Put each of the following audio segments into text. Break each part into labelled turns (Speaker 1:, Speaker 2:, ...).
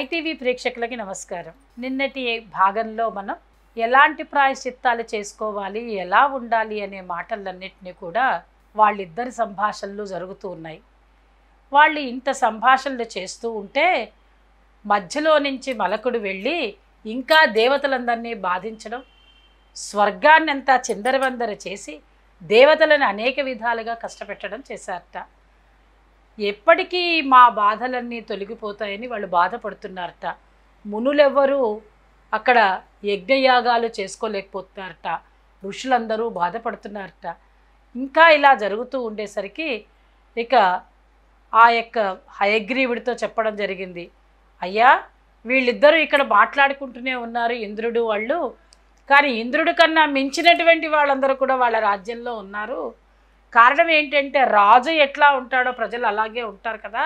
Speaker 1: ITV ప్రేక్షకులకి నమస్కారం నిన్నటి భాగంలో మనం ఎలాంటి ప్రాయశ్చిత్తాలు చేసుకోవాలి ఎలా ఉండాలి అనే మాటలన్నింటినీ కూడా వాళ్ళిద్దరి సంభాషణలు జరుగుతూ ఉన్నాయి వాళ్ళు ఇంత సంభాషణలు చేస్తూ ఉంటే మధ్యలో నుంచి మలకుడు వెళ్ళి ఇంకా దేవతలందరినీ బాధించడం స్వర్గాన్నంతా చిందరవందర చేసి దేవతలను అనేక విధాలుగా కష్టపెట్టడం చేశారట ఎప్పటికీ మా బాధలన్నీ తొలగిపోతాయని వాళ్ళు బాధపడుతున్నారట మునులెవ్వరూ అక్కడ యజ్ఞయాగాలు చేసుకోలేకపోతున్నారట ఋషులందరూ బాధపడుతున్నారట ఇంకా ఇలా జరుగుతూ ఉండేసరికి ఇక ఆ యొక్క హయగ్రీవుడితో చెప్పడం జరిగింది అయ్యా వీళ్ళిద్దరూ ఇక్కడ మాట్లాడుకుంటూనే ఉన్నారు ఇంద్రుడు వాళ్ళు కానీ ఇంద్రుడి కన్నా మించినటువంటి వాళ్ళందరూ కూడా వాళ్ళ రాజ్యంలో ఉన్నారు కారణం ఏంటంటే రాజు ఎట్లా ఉంటాడో ప్రజలు అలాగే ఉంటారు కదా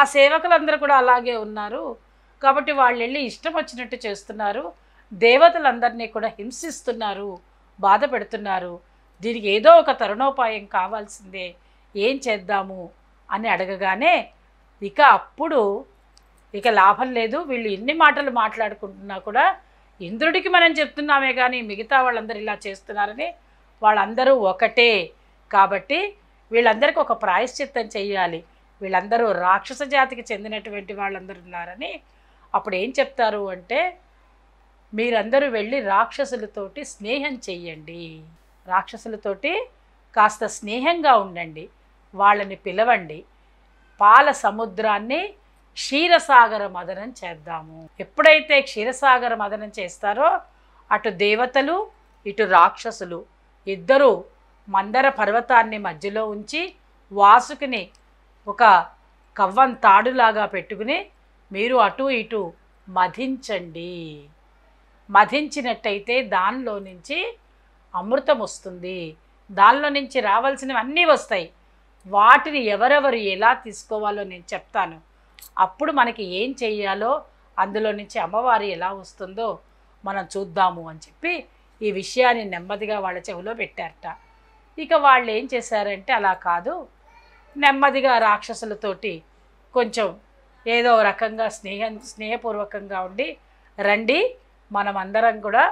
Speaker 1: ఆ సేవకులందరూ కూడా అలాగే ఉన్నారు కాబట్టి వాళ్ళు వెళ్ళి ఇష్టం వచ్చినట్టు చేస్తున్నారు దేవతలందరినీ కూడా హింసిస్తున్నారు బాధ పెడుతున్నారు దీనికి ఏదో ఒక తరుణోపాయం కావాల్సిందే ఏం చేద్దాము అని అడగగానే ఇక అప్పుడు ఇక లాభం లేదు వీళ్ళు ఎన్ని మాటలు మాట్లాడుకుంటున్నా కూడా ఇంద్రుడికి మనం చెప్తున్నామే కానీ మిగతా వాళ్ళందరూ ఇలా చేస్తున్నారని వాళ్ళందరూ ఒకటే కాబట్టి వీళ్ళందరికీ ఒక ప్రాయశ్చిత్తం చేయాలి వీళ్ళందరూ రాక్షస జాతికి చెందినటువంటి వాళ్ళందరూ ఉన్నారని అప్పుడు ఏం చెప్తారు అంటే మీరందరూ వెళ్ళి రాక్షసులతోటి స్నేహం చెయ్యండి రాక్షసులతోటి కాస్త స్నేహంగా ఉండండి వాళ్ళని పిలవండి పాల సముద్రాన్ని క్షీరసాగర మదనం చేద్దాము ఎప్పుడైతే క్షీరసాగర మదనం చేస్తారో అటు దేవతలు ఇటు రాక్షసులు ఇద్దరూ మందర పర్వతాన్ని మధ్యలో ఉంచి వాసుకిని ఒక కవ్వం తాడులాగా పెట్టుకుని మీరు అటు ఇటు మధించండి మధించినట్టయితే దానిలో నుంచి అమృతం వస్తుంది దానిలో నుంచి రావాల్సినవన్నీ వస్తాయి వాటిని ఎవరెవరు ఎలా తీసుకోవాలో నేను చెప్తాను అప్పుడు మనకి ఏం చేయాలో అందులో నుంచి అమ్మవారు ఎలా వస్తుందో మనం చూద్దాము అని చెప్పి ఈ విషయాన్ని నెమ్మదిగా వాళ్ళ చెవిలో పెట్టారట ఇక వాళ్ళు ఏం చేశారంటే అలా కాదు నెమ్మదిగా రాక్షసులతోటి కొంచెం ఏదో రకంగా స్నేహం స్నేహపూర్వకంగా ఉండి రండి మనం అందరం కూడా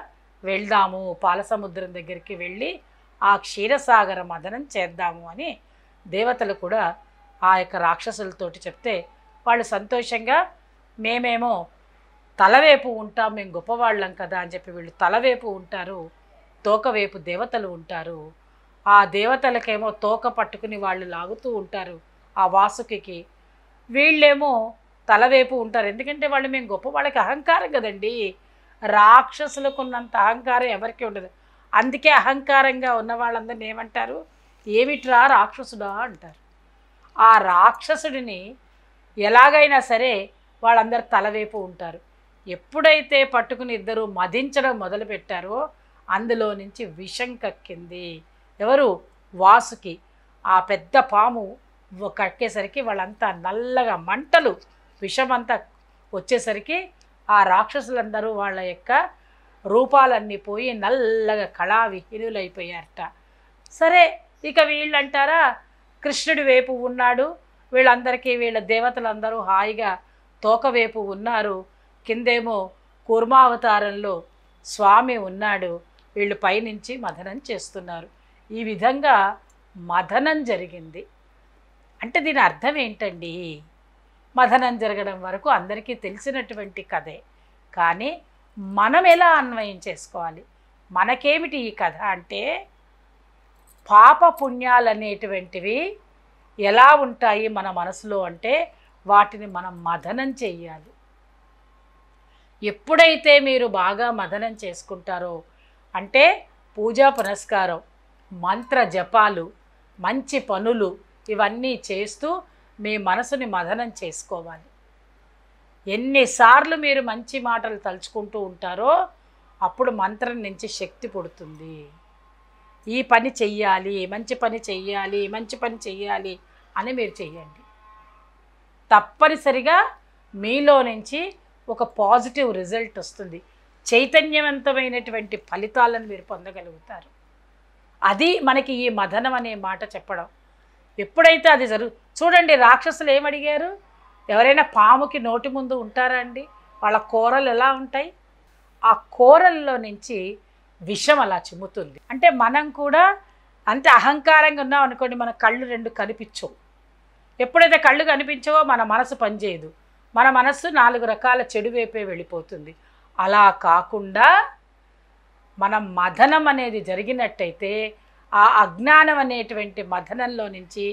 Speaker 1: వెళ్దాము పాలసముద్రం దగ్గరికి వెళ్ళి ఆ క్షీరసాగర మదనం చేద్దాము అని దేవతలు కూడా ఆ యొక్క రాక్షసులతోటి చెప్తే వాళ్ళు సంతోషంగా మేమేమో తలవేపు ఉంటాం మేము గొప్పవాళ్ళం కదా అని చెప్పి వీళ్ళు తలవేపు ఉంటారు తోకవేపు దేవతలు ఉంటారు ఆ దేవతలకేమో తోక పట్టుకుని వాళ్ళు లాగుతూ ఉంటారు ఆ వాసుకి వీళ్ళేమో తలవేపు ఉంటారు ఎందుకంటే వాళ్ళు మేము గొప్ప వాళ్ళకి అహంకారం కదండి రాక్షసులకు ఉన్నంత అహంకారం ఎవరికి ఉండదు అందుకే అహంకారంగా ఉన్న వాళ్ళందరినీ ఏమంటారు ఏమిట్రా రాక్షసుడా అంటారు ఆ రాక్షసుడిని ఎలాగైనా సరే వాళ్ళందరు తలవేపు ఉంటారు ఎప్పుడైతే పట్టుకుని ఇద్దరు మదించడం మొదలుపెట్టారో అందులో నుంచి విషం కక్కింది ఎవరు వాసుకి ఆ పెద్ద పాము కక్కేసరికి వాళ్ళంతా నల్లగా మంటలు విషమంతా వచ్చేసరికి ఆ రాక్షసులందరూ వాళ్ళ యొక్క రూపాలన్నీ పోయి నల్లగా కళా విహీనులైపోయారట సరే ఇక వీళ్ళంటారా కృష్ణుడి వైపు ఉన్నాడు వీళ్ళందరికీ వీళ్ళ దేవతలందరూ హాయిగా తోకవైపు ఉన్నారు కిందేమో కుర్మావతారంలో స్వామి ఉన్నాడు వీళ్ళు పైనుంచి మథనం చేస్తున్నారు ఈ విధంగా మథనం జరిగింది అంటే దీని అర్థం ఏంటండి మథనం జరగడం వరకు అందరికీ తెలిసినటువంటి కథే కానీ మనం ఎలా అన్వయం చేసుకోవాలి మనకేమిటి ఈ కథ అంటే పాప పుణ్యాలు అనేటువంటివి ఎలా ఉంటాయి మన మనసులో అంటే వాటిని మనం మథనం చేయాలి ఎప్పుడైతే మీరు బాగా మథనం చేసుకుంటారో అంటే పూజా పునస్కారం మంత్ర జపాలు మంచి పనులు ఇవన్నీ చేస్తూ మీ మనసుని మదనం చేసుకోవాలి ఎన్నిసార్లు మీరు మంచి మాటలు తలుచుకుంటూ ఉంటారో అప్పుడు మంత్రం నుంచి శక్తి పుడుతుంది ఈ పని చెయ్యాలి మంచి పని చెయ్యాలి మంచి పని చెయ్యాలి అని మీరు చెయ్యండి తప్పనిసరిగా మీలో నుంచి ఒక పాజిటివ్ రిజల్ట్ వస్తుంది చైతన్యవంతమైనటువంటి ఫలితాలను మీరు పొందగలుగుతారు అది మనకి ఈ మదనం అనే మాట చెప్పడం ఎప్పుడైతే అది జరుగు చూడండి రాక్షసులు ఏమడిగారు ఎవరైనా పాముకి నోటి ముందు ఉంటారా అండి వాళ్ళ కూరలు ఎలా ఉంటాయి ఆ కూరల్లో నుంచి విషం అలా చిమ్ముతుంది అంటే మనం కూడా అంత అహంకారంగా ఉన్నాం అనుకోండి మన కళ్ళు రెండు కనిపించవు ఎప్పుడైతే కళ్ళు కనిపించవో మన మనసు పనిచేయదు మన మనస్సు నాలుగు రకాల చెడు వైపే వెళ్ళిపోతుంది అలా కాకుండా మనం మథనం అనేది జరిగినట్టయితే ఆ అజ్ఞానం అనేటువంటి మథనంలో నుంచి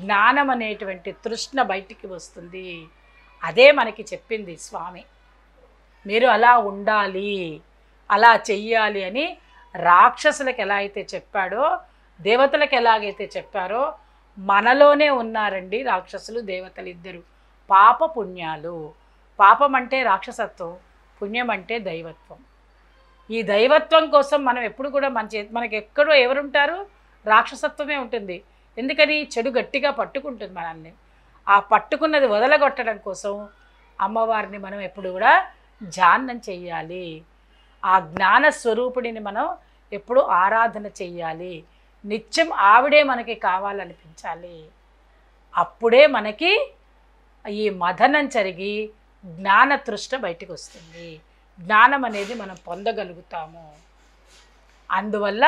Speaker 1: జ్ఞానం అనేటువంటి తృష్ణ బయటికి వస్తుంది అదే మనకి చెప్పింది స్వామి మీరు అలా ఉండాలి అలా చెయ్యాలి అని రాక్షసులకు ఎలా అయితే చెప్పాడో దేవతలకు ఎలాగైతే చెప్పారో మనలోనే ఉన్నారండి రాక్షసులు దేవతలు ఇద్దరు పాప పుణ్యాలు పాపం అంటే రాక్షసత్వం పుణ్యం అంటే దైవత్వం ఈ దైవత్వం కోసం మనం ఎప్పుడు కూడా మంచి మనకి ఎక్కడో ఎవరుంటారు రాక్షసత్వమే ఉంటుంది ఎందుకని చెడు గట్టిగా పట్టుకుంటుంది మనల్ని ఆ పట్టుకున్నది వదలగొట్టడం కోసం అమ్మవారిని మనం ఎప్పుడు కూడా జాన్నం చెయ్యాలి ఆ జ్ఞాన స్వరూపిణిని మనం ఎప్పుడు ఆరాధన చెయ్యాలి నిత్యం ఆవిడే మనకి కావాలనిపించాలి అప్పుడే మనకి ఈ మదనం జరిగి జ్ఞాన బయటకు వస్తుంది జ్ఞానం అనేది మనం పొందగలుగుతాము అందువల్ల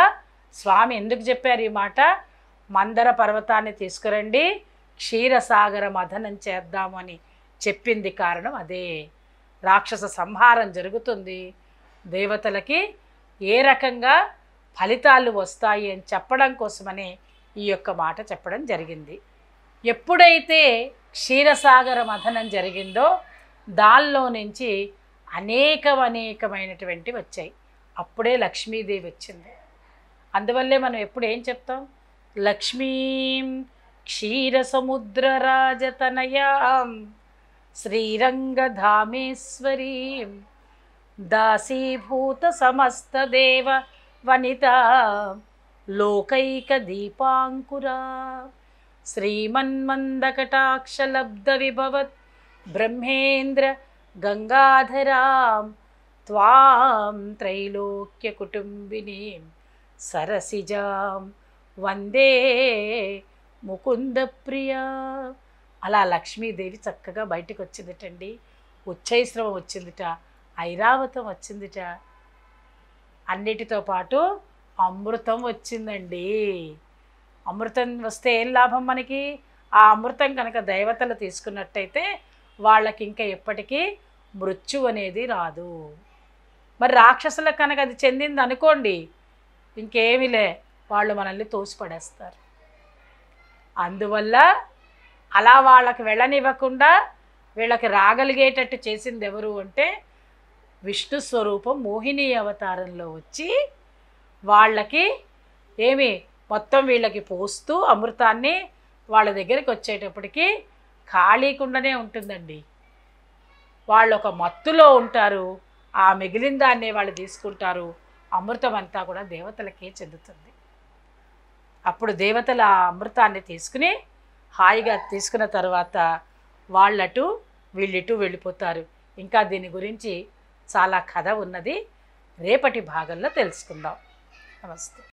Speaker 1: స్వామి ఎందుకు చెప్పారు ఈ మాట మందర పర్వతాన్ని తీసుకురండి క్షీరసాగర మథనం చేద్దాము అని చెప్పింది కారణం అదే రాక్షస సంహారం జరుగుతుంది దేవతలకి ఏ రకంగా ఫలితాలు వస్తాయి అని చెప్పడం కోసమని ఈ యొక్క మాట చెప్పడం జరిగింది ఎప్పుడైతే క్షీరసాగర మథనం జరిగిందో దానిలో నుంచి అనేకం అనేకమైనటువంటి వచ్చాయి అప్పుడే లక్ష్మీదేవి వచ్చింది అందువల్లే మనం ఎప్పుడు ఏం చెప్తాం లక్ష్మీం క్షీరసముద్రరాజతనయాం శ్రీరంగధామేశ్వరీం దాసీభూత సమస్తదేవ వనిత లోకైక దీపాంకురా శ్రీమన్మందకటాక్షలబ్ధ విభవత్ బ్రహ్మేంద్ర గంగాధరాం త్వాం త్రైలోక్యకుటుంబినీం సరసిజాం వందే ముకుందప్రియ అలా లక్ష్మీదేవి చక్కగా బయటకు వచ్చిందిటండి ఉచ్చైశ్రవం వచ్చిందిట ఐరావతం వచ్చిందిట అన్నిటితో పాటు అమృతం వచ్చిందండి అమృతం వస్తే ఏం లాభం మనకి ఆ అమృతం కనుక దైవతలు తీసుకున్నట్టయితే వాళ్ళకి ఇంకా ఎప్పటికీ మృత్యు అనేది రాదు మరి రాక్షసులకు కనుక అది చెందింది అనుకోండి ఇంకేమిలే వాళ్ళు మనల్ని తోసిపడేస్తారు అందువల్ల అలా వాళ్ళకి వెళ్ళనివ్వకుండా వీళ్ళకి రాగలిగేటట్టు చేసింది ఎవరు అంటే విష్ణు స్వరూపం మోహిని అవతారంలో వచ్చి వాళ్ళకి ఏమి మొత్తం వీళ్ళకి పోస్తూ అమృతాన్ని వాళ్ళ దగ్గరికి వచ్చేటప్పటికి ఖాళీకుండానే ఉంటుందండి వాళ్ళు ఒక మత్తులో ఉంటారు ఆ మిగిలిన దాన్నే వాళ్ళు తీసుకుంటారు అమృతం అంతా కూడా దేవతలకే చెందుతుంది అప్పుడు దేవతల అమృతాన్ని తీసుకుని హాయిగా తీసుకున్న తర్వాత వాళ్ళటు వీళ్ళిటు వెళ్ళిపోతారు ఇంకా దీని గురించి చాలా కథ ఉన్నది రేపటి భాగంలో తెలుసుకుందాం నమస్తే